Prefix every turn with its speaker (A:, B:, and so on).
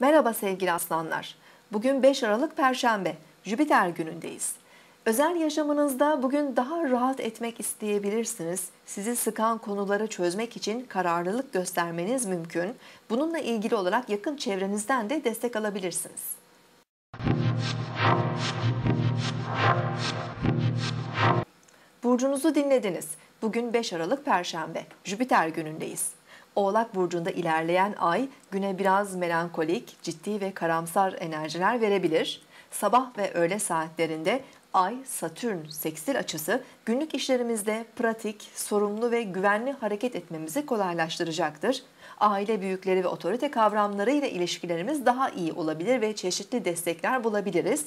A: Merhaba sevgili aslanlar. Bugün 5 Aralık Perşembe, Jüpiter günündeyiz. Özel yaşamınızda bugün daha rahat etmek isteyebilirsiniz. Sizi sıkan konuları çözmek için kararlılık göstermeniz mümkün. Bununla ilgili olarak yakın çevrenizden de destek alabilirsiniz. Burcunuzu dinlediniz. Bugün 5 Aralık Perşembe, Jüpiter günündeyiz. Oğlak Burcu'nda ilerleyen ay güne biraz melankolik, ciddi ve karamsar enerjiler verebilir. Sabah ve öğle saatlerinde Ay, Satürn, seksil açısı günlük işlerimizde pratik, sorumlu ve güvenli hareket etmemizi kolaylaştıracaktır. Aile büyükleri ve otorite kavramlarıyla ilişkilerimiz daha iyi olabilir ve çeşitli destekler bulabiliriz.